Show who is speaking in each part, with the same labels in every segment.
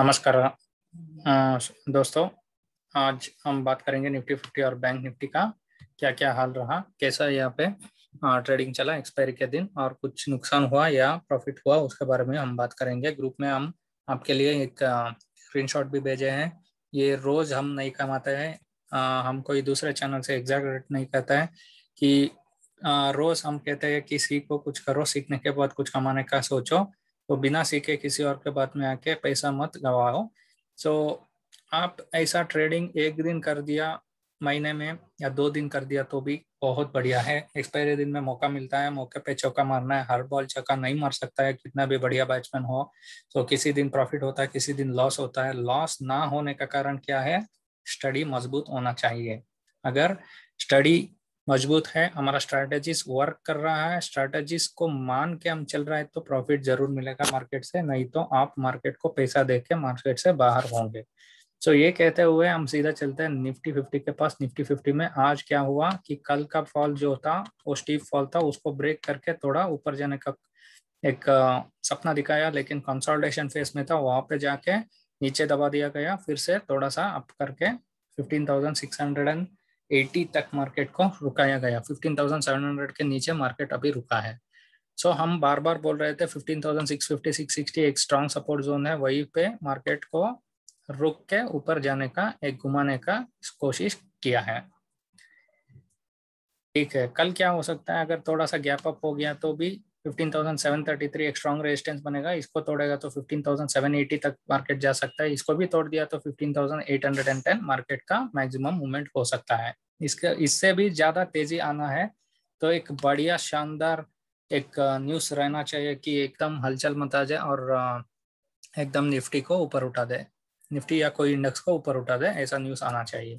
Speaker 1: नमस्कार दोस्तों आज हम बात करेंगे निफ्टी फिफ्टी और बैंक निफ्टी का क्या क्या हाल रहा कैसा यहाँ पे ट्रेडिंग चला एक्सपायरी के दिन और कुछ नुकसान हुआ या प्रॉफिट हुआ उसके बारे में हम बात करेंगे ग्रुप में हम आपके लिए एक स्क्रीनशॉट भी भेजे हैं ये रोज हम नहीं कमाते हैं हम कोई दूसरे चैनल से एग्जैक्ट रेट नहीं कहता है कि रोज हम कहते हैं किसी को कुछ करो सीखने के बाद कुछ कमाने का सोचो तो बिना सीखे किसी और के बात में आके पैसा मत गवाओ सो so, आप ऐसा ट्रेडिंग एक दिन कर दिया महीने में या दो दिन कर दिया तो भी बहुत बढ़िया है एक्सपायरी दिन में मौका मिलता है मौके पे चौका मारना है हर बॉल चौका नहीं मार सकता है कितना भी बढ़िया बैट्समैन हो तो किसी दिन प्रॉफिट होता है किसी दिन लॉस होता है लॉस ना होने का कारण क्या है स्टडी मजबूत होना चाहिए अगर स्टडी मजबूत है हमारा स्ट्रैटेजिस वर्क कर रहा है स्ट्रैटेजिस को मान के हम चल रहे हैं तो प्रॉफिट जरूर मिलेगा मार्केट से नहीं तो आप मार्केट को पैसा दे के मार्केट से बाहर होंगे सो so ये कहते हुए हम सीधा चलते हैं निफ्टी फिफ्टी के पास निफ्टी फिफ्टी में आज क्या हुआ कि कल का फॉल जो था वो स्टीप फॉल था उसको ब्रेक करके थोड़ा ऊपर जाने का एक सपना दिखाया लेकिन कंसल्टेशन फेस में था वहां पे जाके नीचे दबा दिया गया फिर से थोड़ा सा अप करके fifteen thousand six hundred and 80 तक मार्केट को रुकाया गया 15,700 के नीचे मार्केट अभी रुका है सो so, हम बार बार बोल रहे थे 15,650 660 एक स्ट्रांग सपोर्ट जोन है वही पे मार्केट को रुक के ऊपर जाने का एक घुमाने का कोशिश किया है ठीक है कल क्या हो सकता है अगर थोड़ा सा गैप अप हो गया तो भी 15,733 एक स्ट्रॉन्ग रेजिस्टेंस बनेगा इसको तोड़ेगा तो 15,780 तक मार्केट जा सकता है इसको भी तोड़ दिया तो 15,810 मार्केट का मैक्सिमम मूवमेंट हो सकता है इसके इससे भी ज़्यादा तेजी आना है तो एक बढ़िया शानदार एक न्यूज़ रहना चाहिए कि एकदम हलचल मता जाए और एकदम निफ्टी को ऊपर उठा दे निफ्टी या कोई इंडेक्स को ऊपर उठा दे ऐसा न्यूज़ आना चाहिए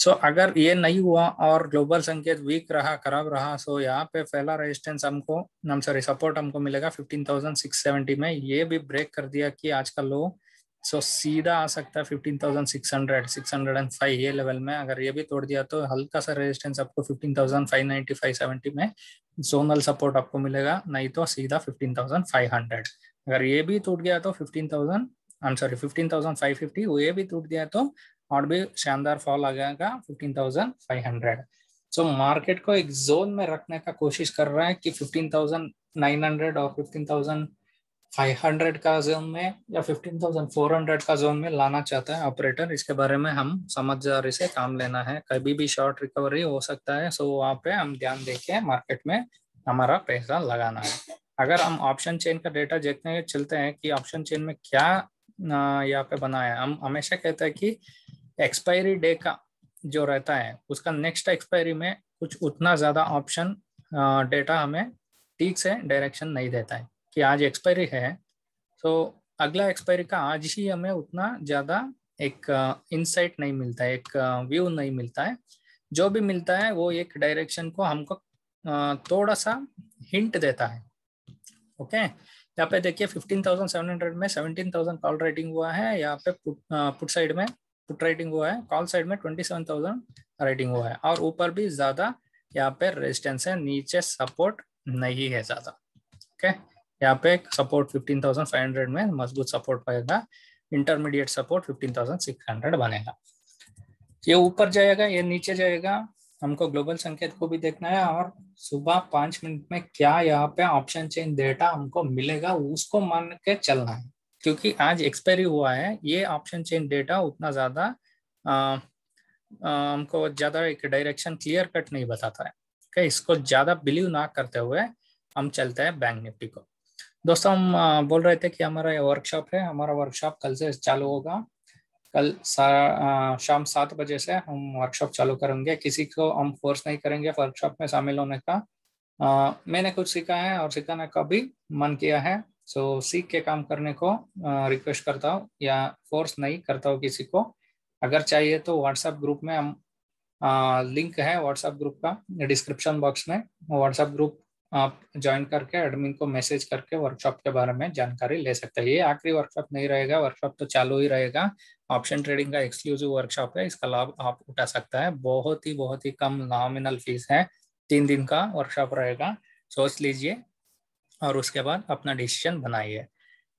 Speaker 1: सो so, अगर ये नहीं हुआ और ग्लोबल संकेत वीक रहा खराब रहा सो यहाँ पे पहला रेजिस्टेंस हमको नाम सॉरी सपोर्ट हमको मिलेगा 15,670 में ये भी ब्रेक कर दिया कि आज का लो सो so, सीधा आ सकता है 15,600 605 ये लेवल में अगर ये भी तोड़ दिया तो हल्का सा रेजिस्टेंस आपको फाइव सेवेंटी में जोनल सपोर्ट आपको मिलेगा नहीं तो सीधा हंड्रेड अगर ये भी टूट गया तो 15,000 आई एम सॉरी वो ये भी टूट गया तो और भी शानदार फॉल आ गया fifteen thousand five hundred so market को एक जोन में रखने का कोशिश कर रहा है कि फिफ्टीन थाउजेंड नाइन हंड्रेड और फिफ्टीन थाउजेंड फाइव हंड्रेड का जोन में या फिफ्टीन थाउजेंड फोर हंड्रेड का जोन में लाना चाहता है ऑपरेटर इसके बारे में हम समझदारी से काम लेना है कभी भी शॉर्ट रिकवरी हो सकता है सो वहाँ पे हम ध्यान देके मार्केट में हमारा पैसा लगाना है अगर हम ऑप्शन चेन का डेटा देखने चलते हैं कि ऑप्शन चेन में क्या यहाँ पे बना है हम हमेशा कहते हैं कि एक्सपायरी डे का जो रहता है उसका नेक्स्ट एक्सपायरी में कुछ उतना ज़्यादा ऑप्शन डेटा हमें ठीक से डायरेक्शन नहीं देता है कि आज एक्सपायरी है तो अगला एक्सपायरी का आज ही हमें उतना ज़्यादा एक इनसाइट नहीं मिलता है एक व्यू नहीं मिलता है जो भी मिलता है वो एक डायरेक्शन को हमको थोड़ा सा हिंट देता है ओके यहाँ पे देखिए 15,700 में 17,000 कॉल राइटिंग हुआ है यहाँ पे पुट, पुट साइड में पुट राइटिंग हुआ है कॉल साइड में ट्वेंटी सेवन थाउजेंड राइटिंग हुआ है और ऊपर भी ज्यादा यहाँ पे रेजिस्टेंस है नीचे सपोर्ट नहीं है ज्यादा ओके यहाँ पे support fifteen thousand five hundred में मजबूत सपोर्ट पाएगा intermediate support fifteen thousand six hundred बनेगा ये ऊपर जाएगा ये नीचे जाएगा हमको ग्लोबल संकेत को भी देखना है और सुबह पांच मिनट में क्या यहाँ पे ऑप्शन चेंज डेटा हमको मिलेगा उसको मान के चलना है क्योंकि आज एक्सपायरी हुआ है ये ऑप्शन चेंज डेटा उतना ज़्यादा हमको ज़्यादा एक डायरेक्शन क्लियर कट नहीं बताता है okay? इसको ज़्यादा बिलीव ना करते हुए हम चलते हैं बैंक निफ्टी को दोस्तों हम बोल रहे थे कि हमारा ये वर्कशॉप है हमारा वर्कशॉप कल से चालू होगा कल शाम सात बजे से हम वर्कशॉप चालू करेंगे किसी को हम फोर्स नहीं करेंगे वर्कशॉप में शामिल होने का आ, मैंने कुछ सीखा है और सिखाने का भी मन किया है सो सीख के काम करने को रिक्वेस्ट करता हूँ या फोर्स नहीं करता हूँ किसी को अगर चाहिए तो व्हाट्सएप ग्रुप में हम आ, लिंक है व्हाट्सएप ग्रुप का डिस्क्रिप्शन बॉक्स में व्हाट्सएप ग्रुप आप ज्वाइन करके एडमिन को मैसेज करके वर्कशॉप के बारे में जानकारी ले सकते हैं ये आखिरी वर्कशॉप नहीं रहेगा वर्कशॉप तो चालू ही रहेगा ऑप्शन ट्रेडिंग का एक्सक्लूसिव वर्कशॉप है इसका लाभ आप उठा सकता है बहुत ही बहुत ही कम नॉमिनल फीस है तीन दिन का वर्कशॉप रहेगा सोच लीजिए और उसके बाद अपना डिसीजन बनाइए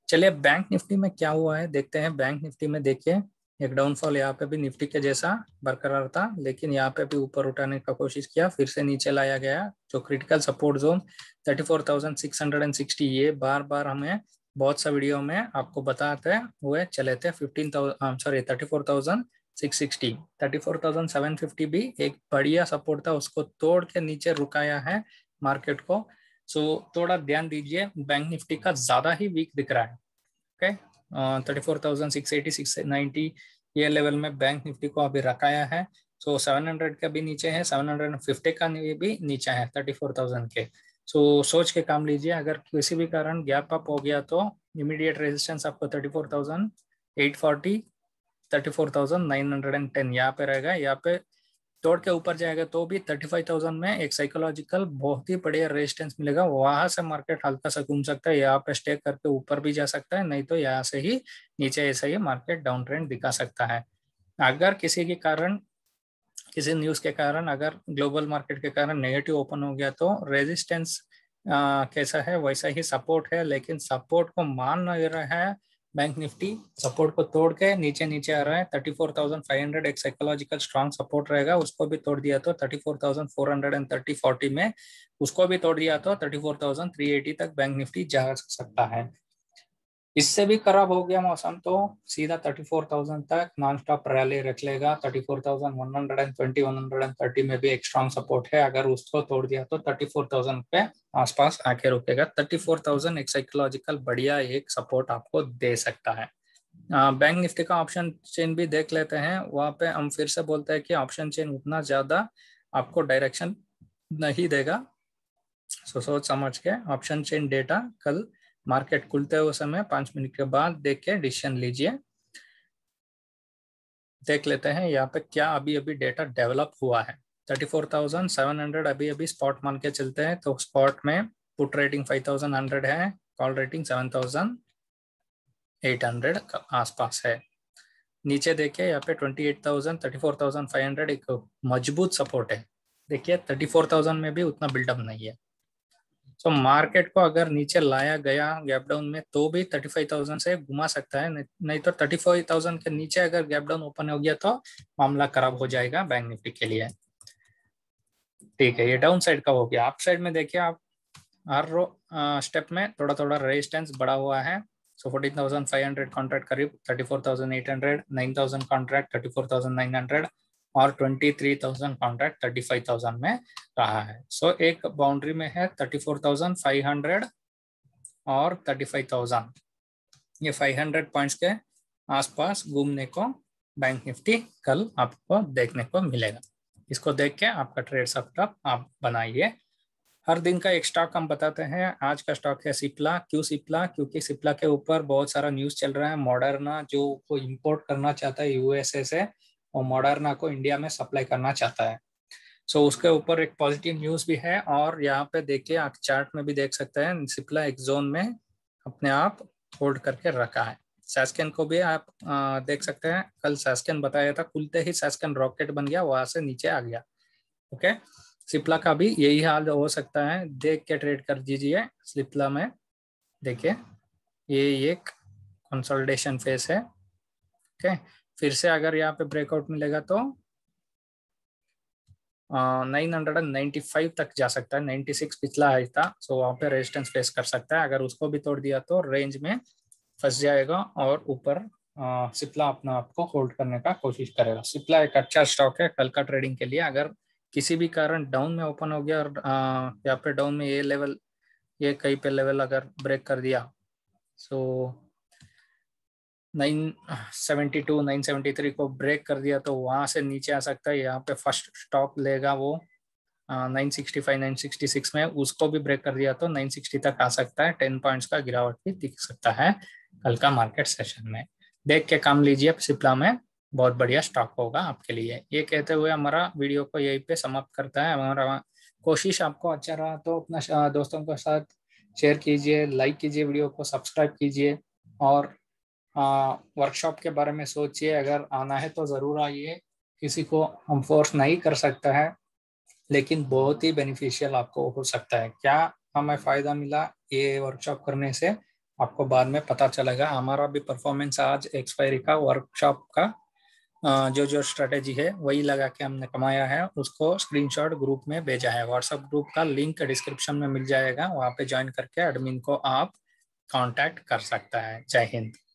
Speaker 1: चलिए बैंक निफ्टी में क्या हुआ है देखते हैं बैंक निफ्टी में देखिए एक डाउनफॉल यहाँ पे भी निफ्टी के जैसा बरकरार था लेकिन यहाँ पे भी ऊपर उठाने का कोशिश किया फिर से नीचे लाया गया जो क्रिटिकल सपोर्ट जोन 34,660 ये बार बार हमें बहुत सा वीडियो में आपको बताते हुए चले थे fifteen sorry thirty four thousand six sixty thirty four thousand seven fifty भी एक बढ़िया सपोर्ट था उसको तोड़ के नीचे रुकाया है मार्केट को सो थोड़ा ध्यान दीजिए बैंक निफ्टी का ज्यादा ही वीक दिख रहा है ओके थर्टी फोर ये लेवल में बैंक निफ्टी को अभी रखाया है सो सेवन हंड्रेड का भी नीचे है सेवन हंड्रेड एंड फिफ्टी का भी नीचे है थर्टी फोर थाउजेंड के सो so, सोच के काम लीजिए अगर किसी भी कारण गैप अप हो गया तो इमीडिएट रेजिस्टेंस आपको thirty four thousand eight forty thirty four thousand nine hundred and ten यहाँ पे रहेगा यहाँ पे तोड़ के ऊपर जाएगा तो भी थर्टी फाइव थाउजेंड में एक साइकोलॉजिकल बहुत ही बढ़िया रेजिस्टेंस मिलेगा वहां से मार्केट हल्का सा घूम सकता है यहाँ पे स्टे करके ऊपर भी जा सकता है नहीं तो यहाँ से ही नीचे ऐसा ही मार्केट डाउन ट्रेंड दिखा सकता है अगर किसी के कारण किसी न्यूज के कारण अगर ग्लोबल मार्केट के कारण नेगेटिव ओपन हो गया तो रेजिस्टेंस कैसा है वैसा ही सपोर्ट है लेकिन सपोर्ट को मान नहीं रहा है बैंक निफ्टी सपोर्ट को तोड़ के नीचे नीचे आ रहा है thirty four thousand five hundred एक साइकोलॉजिकल स्ट्रांग सपोर्ट रहेगा उसको भी तोड़ दिया तो thirty four thousand four hundred and thirty forty में उसको भी तोड़ दिया तो thirty four thousand three eighty तक बैंक निफ्टी जा सकता है इससे भी खराब हो गया मौसम तो सीधा 34,000 तक नॉन स्टॉप रैली रख लेगा 34,120 130 में भी एक स्ट्रॉन्ग सपोर्ट है अगर उसको तोड़ दिया तो 34,000 पे आसपास आके रुकेगा 34,000 एक साइकोलॉजिकल बढ़िया एक सपोर्ट आपको दे सकता है बैंक निफ्टी का ऑप्शन चेन भी देख लेते हैं वहां पे हम फिर से बोलते हैं कि ऑप्शन चेन उतना ज्यादा आपको डायरेक्शन नहीं देगा सो सोच समझ के ऑप्शन चेन डेटा कल मार्केट खुलते हुए समय पांच मिनट के बाद देख के डिसीजन लीजिए देख लेते हैं यहाँ पे क्या अभी अभी डेटा डेवलप हुआ है thirty four thousand seven hundred अभी अभी स्पॉट मान के चलते हैं तो स्पॉट में put writing five thousand hundred है call writing seven thousand eight hundred आसपास है नीचे देखिए यहाँ पे twenty eight thousand thirty four thousand five hundred एक मजबूत सपोर्ट है देखिए थर्टी फोर थाउजेंड में भी उतना बिल्डअप नहीं है सो तो so, मार्केट को अगर नीचे लाया गया गैप डाउन में तो भी थर्टी फाइव थाउजेंड से घुमा सकता है नहीं तो थर्टी फाइव थाउजेंड के नीचे अगर गैप डाउन ओपन हो गया तो मामला खराब हो जाएगा बैंक निफ्टी के लिए ठीक है ये डाउन साइड का हो गया आप साइड में देखिए आप हर रो स्टेप में थोड़ा थोड़ा रेजिस्टेंस बढ़ा हुआ है so fourteen thousand five hundred contract करीब thirty four thousand eight hundred nine thousand contract thirty four thousand nine hundred और थर्टी फाइव थाउजेंड में रहा है सो so, एक बाउंड्री में है 34,500 और 35,000 ये 500 पॉइंट्स के आसपास घूमने को बैंक निफ्टी कल आपको देखने को मिलेगा इसको देख के आपका ट्रेड सप्टॉप आप बनाइए हर दिन का एक स्टॉक हम बताते हैं आज का स्टॉक है सिप्ला क्यों सिप्ला क्योंकि सिप्ला के ऊपर बहुत सारा न्यूज चल रहा है मॉडर्ना जो को इम्पोर्ट करना चाहता है यूएसए से और मॉडर्ना को इंडिया में सप्लाई करना चाहता है सो so, उसके ऊपर एक पॉजिटिव न्यूज भी है और यहाँ पे देखिए आप चार्ट में भी देख सकते हैं सिप्ला एक जोन में अपने आप होल्ड करके रखा है सैस्कन को भी आप आ, देख सकते हैं कल सैस्कन बताया था खुलते ही सैस्कन रॉकेट बन गया वहां से नीचे आ गया ओके सिप्ला का भी यही हाल हो सकता है देख के ट्रेड कर दीजिए सिप्ला में देखिए ये एक कंसोलिडेशन फेस है ओके okay? फिर से अगर यहाँ पे ब्रेकआउट मिलेगा तो nine hundred and ninety five तक जा सकता है नाइन्टी सिक्स पिछला हाई था सो वहाँ पे रेजिस्टेंस फेस कर सकता है अगर उसको भी तोड़ दिया तो रेंज में फंस जाएगा और ऊपर सिप्ला अपना आपको होल्ड करने का कोशिश करेगा सिप्ला एक अच्छा स्टॉक है कल का ट्रेडिंग के लिए अगर किसी भी कारण डाउन में ओपन हो गया और यहाँ पे डाउन में ये लेवल ये कहीं पे लेवल अगर ब्रेक कर दिया सो so, 973 को ब्रेक कर दिया तो वहां से नीचे आ सकता है यहाँ पे फर्स्ट स्टॉप लेगा वो आ, 965 966 में उसको भी ब्रेक कर दिया तो 960 तक आ सकता है टेन पॉइंट्स का गिरावट भी दिख सकता है कल का मार्केट सेशन में देख के काम लीजिए सिप्ला में बहुत बढ़िया स्टॉक होगा आपके लिए ये कहते हुए हमारा वीडियो को यही पे समाप्त करता है हमारा कोशिश आपको अच्छा रहा तो अपना दोस्तों के साथ शेयर कीजिए लाइक कीजिए वीडियो को सब्सक्राइब कीजिए और वर्कशॉप के बारे में सोचिए अगर आना है तो ज़रूर आइए किसी को हम फोर्स नहीं कर सकता है लेकिन बहुत ही बेनिफिशियल आपको हो सकता है क्या हमें फ़ायदा मिला ये वर्कशॉप करने से आपको बाद में पता चलेगा हमारा भी परफॉर्मेंस आज एक्सपायरी का वर्कशॉप का जो जो स्ट्रेटेजी है वही लगा के हमने कमाया है उसको स्क्रीनशॉट ग्रुप में भेजा है व्हाट्सएप ग्रुप का लिंक डिस्क्रिप्शन में मिल जाएगा वहाँ पे ज्वाइन करके एडमिन को आप कांटेक्ट कर सकता है जय हिंद